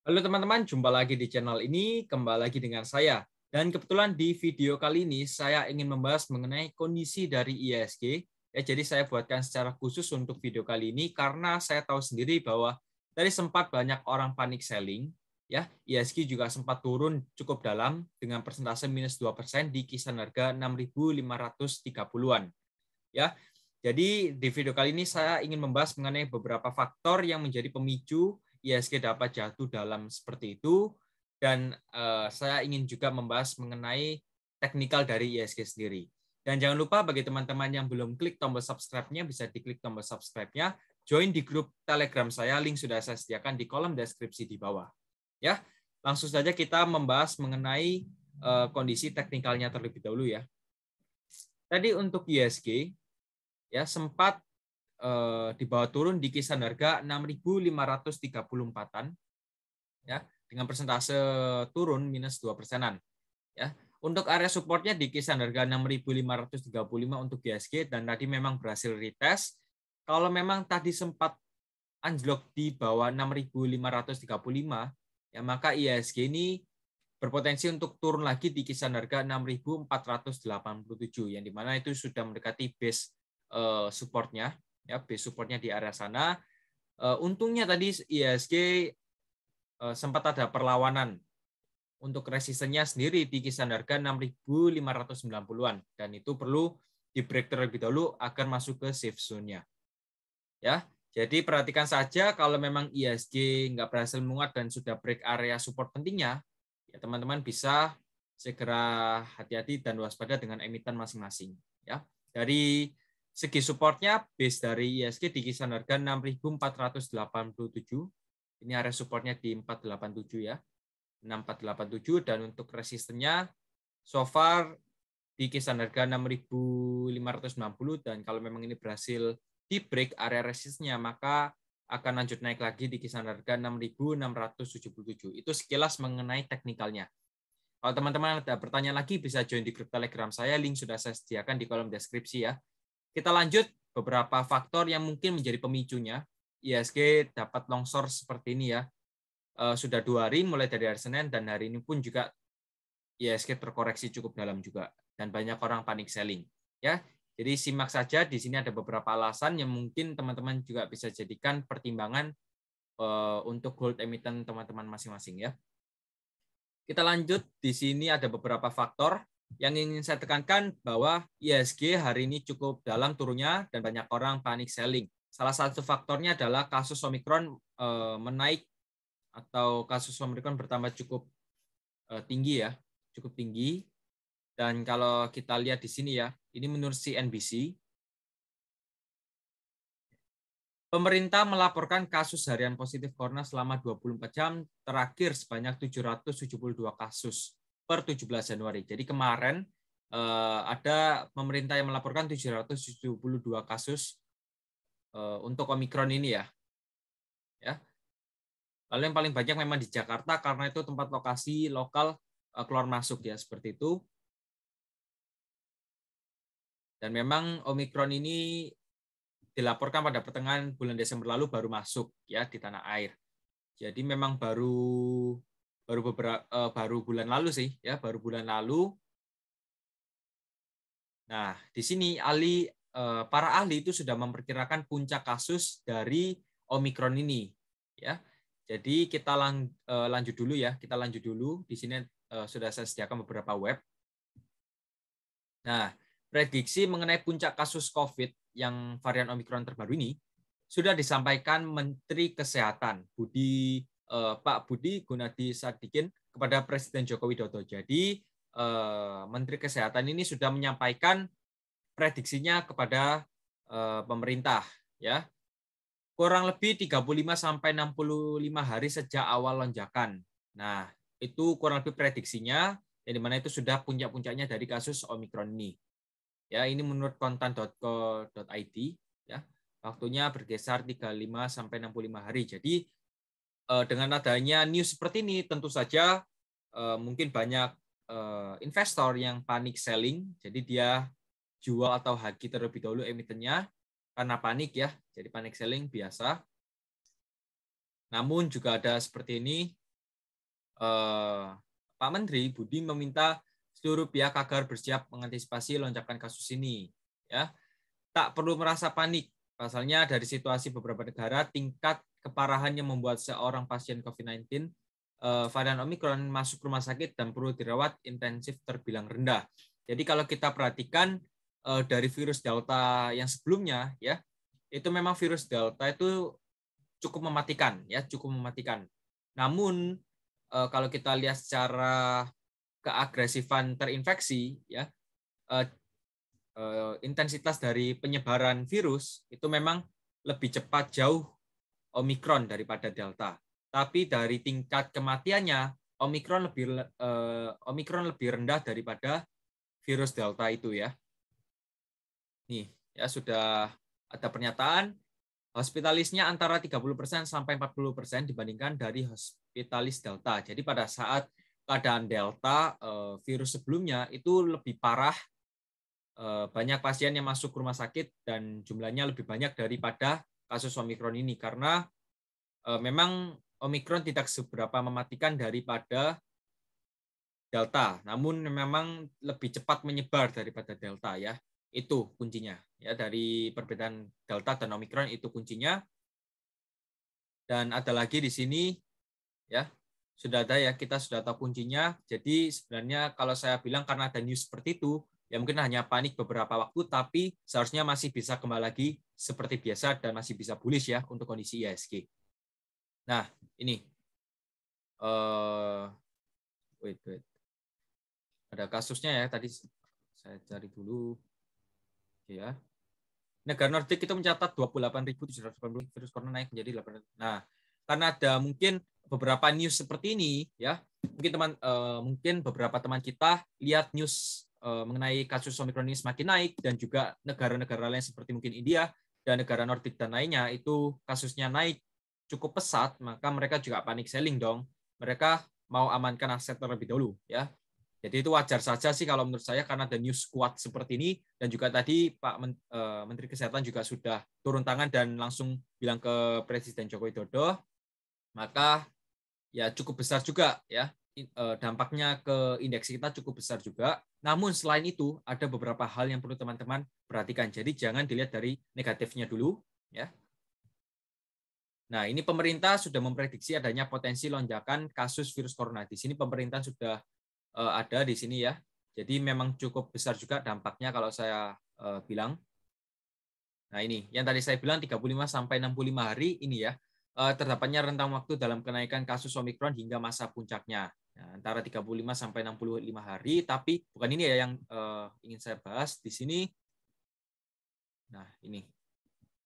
Halo teman-teman, jumpa lagi di channel ini, kembali lagi dengan saya. Dan kebetulan di video kali ini saya ingin membahas mengenai kondisi dari ISG. Ya, jadi saya buatkan secara khusus untuk video kali ini karena saya tahu sendiri bahwa dari sempat banyak orang panik selling, ya ISG juga sempat turun cukup dalam dengan persentase minus 2% di kisaran harga 6.530-an. Ya, jadi di video kali ini saya ingin membahas mengenai beberapa faktor yang menjadi pemicu Ya, ISG dapat jatuh dalam seperti itu dan uh, saya ingin juga membahas mengenai teknikal dari ISG sendiri. Dan jangan lupa bagi teman-teman yang belum klik tombol subscribe-nya bisa diklik tombol subscribe-nya, join di grup Telegram saya, link sudah saya sediakan di kolom deskripsi di bawah. Ya, langsung saja kita membahas mengenai uh, kondisi teknikalnya terlebih dahulu ya. Tadi untuk ISG ya sempat eh, dibawa turun di kisaran harga 6.534-an ya dengan persentase turun minus 2 persenan ya untuk area supportnya di kisaran harga 6.535 untuk GSG dan tadi memang berhasil retest. Kalau memang tadi sempat anjlok di bawah 6.535 ya maka IHSG ini berpotensi untuk turun lagi di kisaran harga 6.487 yang dimana itu sudah mendekati base eh, supportnya ya base supportnya di area sana. Uh, untungnya tadi ISG e uh, eh, sempat ada perlawanan untuk resistennya sendiri di kisaran harga 6.590-an dan itu perlu di break terlebih dahulu agar masuk ke safe zone-nya. Ya, jadi perhatikan saja kalau memang ISG e nggak berhasil menguat dan sudah break area support pentingnya, ya teman-teman bisa segera hati-hati dan waspada dengan emiten masing-masing. Ya, dari Segi supportnya base dari ISG e di kisaran harga 6.487. Ini area supportnya di 487 ya. 6487 dan untuk resistennya so far di kisaran harga 6.560 dan kalau memang ini berhasil di break area resistnya maka akan lanjut naik lagi di kisaran harga 6.677. Itu sekilas mengenai teknikalnya. Kalau teman-teman ada pertanyaan lagi bisa join di grup Telegram saya, link sudah saya sediakan di kolom deskripsi ya. Kita lanjut beberapa faktor yang mungkin menjadi pemicunya. ISG dapat longsor seperti ini ya. Eh, sudah dua hari mulai dari hari Senin dan hari ini pun juga ISG terkoreksi cukup dalam juga dan banyak orang panik selling ya. Jadi simak saja di sini ada beberapa alasan yang mungkin teman-teman juga bisa jadikan pertimbangan eh, untuk gold emiten teman-teman masing-masing ya. Kita lanjut di sini ada beberapa faktor yang ingin saya tekankan bahwa ISG e hari ini cukup dalam turunnya dan banyak orang panik selling. Salah satu faktornya adalah kasus Omicron eh, menaik atau kasus Omicron bertambah cukup eh, tinggi ya, cukup tinggi. Dan kalau kita lihat di sini ya, ini menurut CNBC, Pemerintah melaporkan kasus harian positif corona selama 24 jam terakhir sebanyak 772 kasus per 17 Januari. Jadi kemarin eh, ada pemerintah yang melaporkan 772 kasus eh, untuk Omikron ini ya. ya. Lalu yang paling banyak memang di Jakarta karena itu tempat lokasi lokal eh, keluar masuk ya seperti itu. Dan memang Omikron ini dilaporkan pada pertengahan bulan Desember lalu baru masuk ya di tanah air. Jadi memang baru baru beberapa uh, eh, baru bulan lalu sih ya baru bulan lalu nah di sini ahli uh, eh, para ahli itu sudah memperkirakan puncak kasus dari omikron ini ya jadi kita lang, uh, lanjut dulu ya kita lanjut dulu di sini uh, sudah saya sediakan beberapa web nah prediksi mengenai puncak kasus covid yang varian omikron terbaru ini sudah disampaikan Menteri Kesehatan Budi uh, Pak Budi Gunadi Sadikin kepada Presiden Joko Widodo. Jadi uh, Menteri Kesehatan ini sudah menyampaikan prediksinya kepada uh, pemerintah ya. Kurang lebih 35 sampai 65 hari sejak awal lonjakan. Nah, itu kurang lebih prediksinya yang dimana itu sudah puncak-puncaknya dari kasus Omikron ini. Ya, ini menurut kontan.co.id ya. Waktunya bergeser 35 sampai 65 hari. Jadi Eh, dengan adanya news seperti ini tentu saja eh, mungkin banyak eh, investor yang panik selling, jadi dia jual atau hagi terlebih dahulu emitennya karena panik ya, jadi panik selling biasa. Namun juga ada seperti ini, Pak Menteri Budi meminta seluruh pihak agar bersiap mengantisipasi lonjakan kasus ini. Ya, tak perlu merasa panik. Pasalnya dari situasi beberapa negara, tingkat keparahannya membuat seorang pasien COVID-19 eh, varian Omikron masuk rumah sakit dan perlu dirawat intensif terbilang rendah. Jadi kalau kita perhatikan eh, dari virus Delta yang sebelumnya ya, itu memang virus Delta itu cukup mematikan ya, cukup mematikan. Namun eh, kalau kita lihat secara keagresifan terinfeksi ya eh, eh, intensitas dari penyebaran virus itu memang lebih cepat jauh Omicron daripada Delta. Tapi dari tingkat kematiannya, Omicron lebih eh, Omicron lebih rendah daripada virus Delta itu ya. Nih, ya sudah ada pernyataan hospitalisnya antara 30% sampai 40% dibandingkan dari hospitalis Delta. Jadi pada saat keadaan Delta eh, virus sebelumnya itu lebih parah eh, banyak pasien yang masuk rumah sakit dan jumlahnya lebih banyak daripada kasus Omikron ini karena eh, memang Omikron tidak seberapa mematikan daripada Delta, namun memang lebih cepat menyebar daripada Delta ya. Itu kuncinya ya dari perbedaan Delta dan Omikron itu kuncinya. Dan ada lagi di sini ya sudah ada ya kita sudah tahu kuncinya. Jadi sebenarnya kalau saya bilang karena ada news seperti itu ya mungkin hanya panik beberapa waktu, tapi seharusnya masih bisa kembali lagi seperti biasa dan masih bisa bullish ya untuk kondisi ISG. Nah, ini. Uh, wait, wait. Ada kasusnya ya, tadi saya cari dulu. Ya. Negara Nordik itu mencatat 28.780 virus corona naik menjadi 8. Nah, karena ada mungkin beberapa news seperti ini ya, mungkin teman uh, mungkin beberapa teman kita lihat news Eh, mengenai kasus Omikron ini semakin naik dan juga negara-negara lain seperti mungkin India dan negara Nordik dan lainnya itu kasusnya naik cukup pesat, maka mereka juga panik selling dong. Mereka mau amankan aset terlebih dahulu ya. Jadi itu wajar saja sih kalau menurut saya karena ada news kuat seperti ini dan juga tadi Pak eh, Menteri Kesehatan juga sudah turun tangan dan langsung bilang ke Presiden Joko Widodo maka ya cukup besar juga ya eh, dampaknya ke indeks kita cukup besar juga namun selain itu ada beberapa hal yang perlu teman-teman perhatikan. Jadi jangan dilihat dari negatifnya dulu ya. Nah, ini pemerintah sudah memprediksi adanya potensi lonjakan kasus virus corona. Di sini pemerintah sudah eh, ada di sini ya. Jadi memang cukup besar juga dampaknya kalau saya eh, bilang. Nah, ini yang tadi saya bilang 35 sampai 65 hari ini ya eh, terdapatnya rentang waktu dalam kenaikan kasus Omicron hingga masa puncaknya. Ya, antara 35 sampai 65 hari, tapi bukan ini ya yang uh, ingin saya bahas di sini. Nah, ini.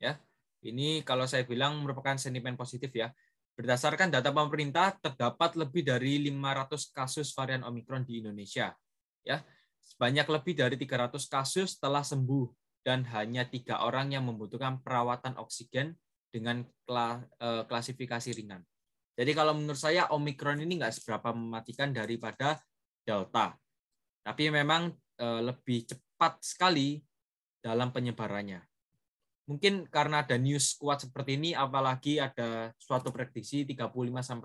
Ya. Ini kalau saya bilang merupakan sentimen positif ya. Berdasarkan data pemerintah terdapat lebih dari 500 kasus varian Omikron di Indonesia. Ya. Sebanyak lebih dari 300 kasus telah sembuh dan hanya tiga orang yang membutuhkan perawatan oksigen dengan eh, klasifikasi ringan. Jadi kalau menurut saya Omikron ini nggak seberapa mematikan daripada Delta. Tapi memang eh, lebih cepat sekali dalam penyebarannya. Mungkin karena ada news kuat seperti ini, apalagi ada suatu prediksi 35 65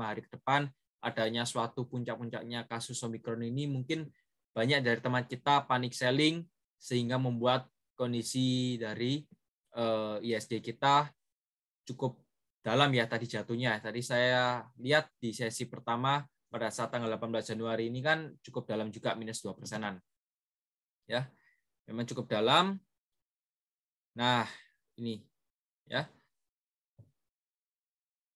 hari ke depan adanya suatu puncak-puncaknya kasus Omikron ini mungkin banyak dari teman kita panik selling sehingga membuat kondisi dari eh, ISD kita cukup dalam ya tadi jatuhnya. Tadi saya lihat di sesi pertama pada saat tanggal 18 Januari ini kan cukup dalam juga minus 2 persenan. Ya, memang cukup dalam. Nah, ini ya.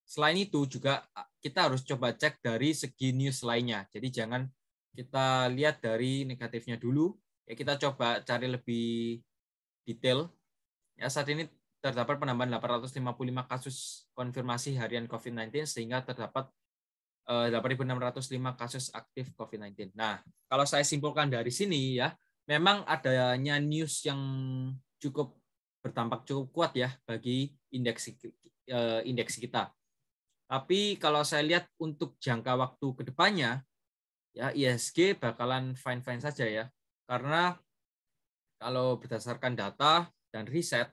Selain itu juga kita harus coba cek dari segi news lainnya. Jadi jangan kita lihat dari negatifnya dulu. Ya, kita coba cari lebih detail. Ya, saat ini terdapat penambahan 855 kasus konfirmasi harian COVID-19 sehingga terdapat 8.605 eh, kasus aktif COVID-19. Nah, kalau saya simpulkan dari sini ya, memang adanya news yang cukup berdampak cukup kuat ya bagi indeks eh, indeks kita. Tapi kalau saya lihat untuk jangka waktu kedepannya ya ISG bakalan fine-fine saja ya. Karena kalau berdasarkan data dan riset,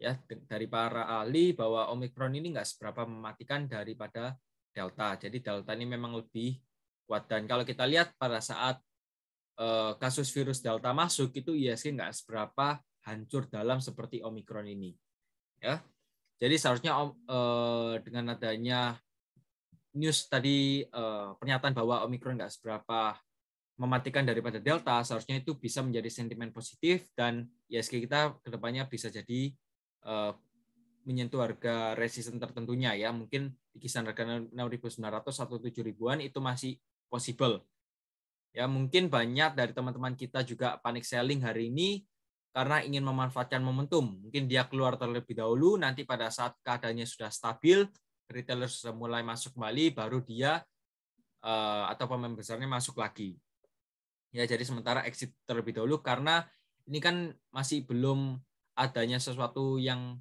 ya dari para ahli bahwa omikron ini nggak seberapa mematikan daripada delta. Jadi delta ini memang lebih kuat dan kalau kita lihat pada saat eh, kasus virus delta masuk itu ISG nggak seberapa hancur dalam seperti omikron ini. Ya. Jadi seharusnya eh, dengan adanya news tadi eh, pernyataan bahwa omikron nggak seberapa mematikan daripada delta seharusnya itu bisa menjadi sentimen positif dan ISG kita kedepannya bisa jadi uh, menyentuh harga resisten tertentunya ya mungkin di kisaran harga 6.900 atau 7.000-an itu masih possible ya mungkin banyak dari teman-teman kita juga panik selling hari ini karena ingin memanfaatkan momentum mungkin dia keluar terlebih dahulu nanti pada saat keadaannya sudah stabil retailer sudah mulai masuk kembali baru dia eh, atau pemain besarnya masuk lagi ya jadi sementara exit terlebih dahulu karena ini kan masih belum adanya sesuatu yang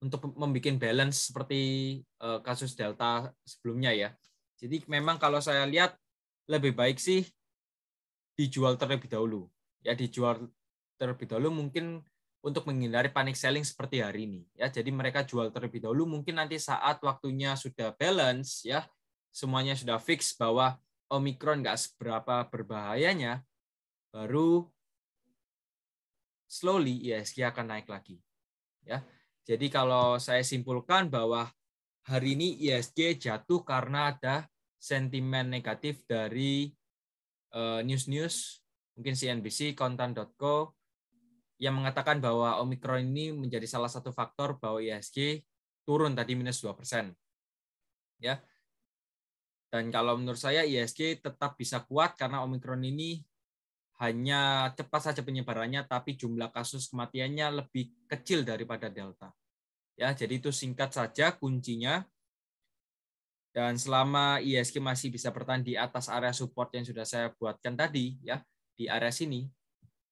untuk membuat balance seperti eh, kasus delta sebelumnya ya. Jadi memang kalau saya lihat lebih baik sih dijual terlebih dahulu. Ya dijual terlebih dahulu mungkin untuk menghindari panic selling seperti hari ini ya. Jadi mereka jual terlebih dahulu mungkin nanti saat waktunya sudah balance ya, semuanya sudah fix bahwa Omikron nggak seberapa berbahayanya, baru slowly ISG akan naik lagi. Ya. Jadi kalau saya simpulkan bahwa hari ini ISG e jatuh karena ada sentimen negatif dari eh, news-news, mungkin CNBC, kontan.co, yang mengatakan bahwa Omicron ini menjadi salah satu faktor bahwa ISG e turun tadi minus 2 persen. Ya. Dan kalau menurut saya ISG e tetap bisa kuat karena Omicron ini hanya cepat saja penyebarannya, tapi jumlah kasus kematiannya lebih kecil daripada Delta. Ya, jadi itu singkat saja kuncinya. Dan selama ISG masih bisa bertahan di atas area support yang sudah saya buatkan tadi, ya di area sini,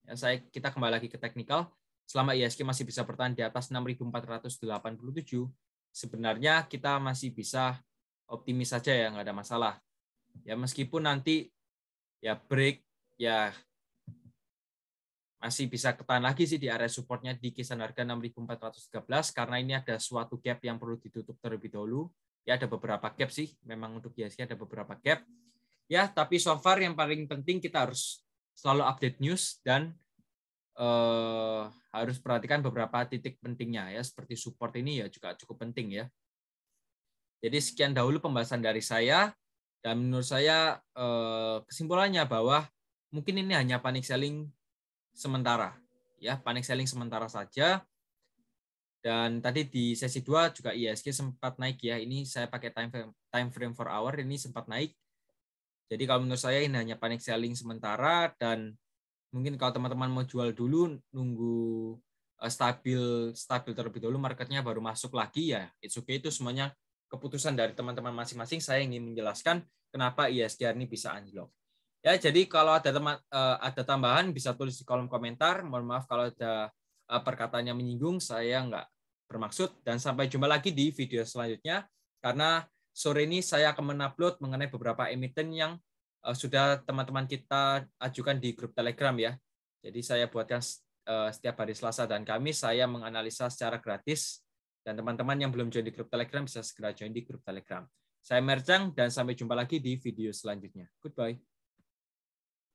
ya, saya kita kembali lagi ke teknikal. Selama ISG masih bisa bertahan di atas 6.487, sebenarnya kita masih bisa optimis saja ya, nggak ada masalah. Ya meskipun nanti ya break ya masih bisa ketahan lagi sih di area supportnya di kisaran harga 6.413 karena ini ada suatu gap yang perlu ditutup terlebih dahulu. Ya ada beberapa gap sih, memang untuk biasanya ada beberapa gap. Ya, tapi so far yang paling penting kita harus selalu update news dan eh, harus perhatikan beberapa titik pentingnya ya seperti support ini ya juga cukup penting ya. Jadi sekian dahulu pembahasan dari saya dan menurut saya eh, kesimpulannya bahwa mungkin ini hanya panic selling sementara ya panic selling sementara saja dan tadi di sesi 2 juga ISG sempat naik ya. Ini saya pakai time frame, time frame for hour ini sempat naik. Jadi kalau menurut saya ini hanya panic selling sementara dan mungkin kalau teman-teman mau jual dulu nunggu eh, stabil stabil terlebih dahulu marketnya baru masuk lagi ya. It's okay itu semuanya keputusan dari teman-teman masing-masing. Saya ingin menjelaskan kenapa ISG ini bisa anjlok. Ya, jadi kalau ada teman eh, ada tambahan bisa tulis di kolom komentar. Mohon maaf kalau ada uh, eh, yang menyinggung, saya nggak bermaksud. Dan sampai jumpa lagi di video selanjutnya. Karena sore ini saya akan menupload mengenai beberapa emiten yang eh, sudah teman-teman kita ajukan di grup Telegram ya. Jadi saya buatkan setiap hari Selasa dan Kamis saya menganalisa secara gratis dan teman-teman yang belum join di grup Telegram bisa segera join di grup Telegram. Saya Mercang dan sampai jumpa lagi di video selanjutnya. Goodbye.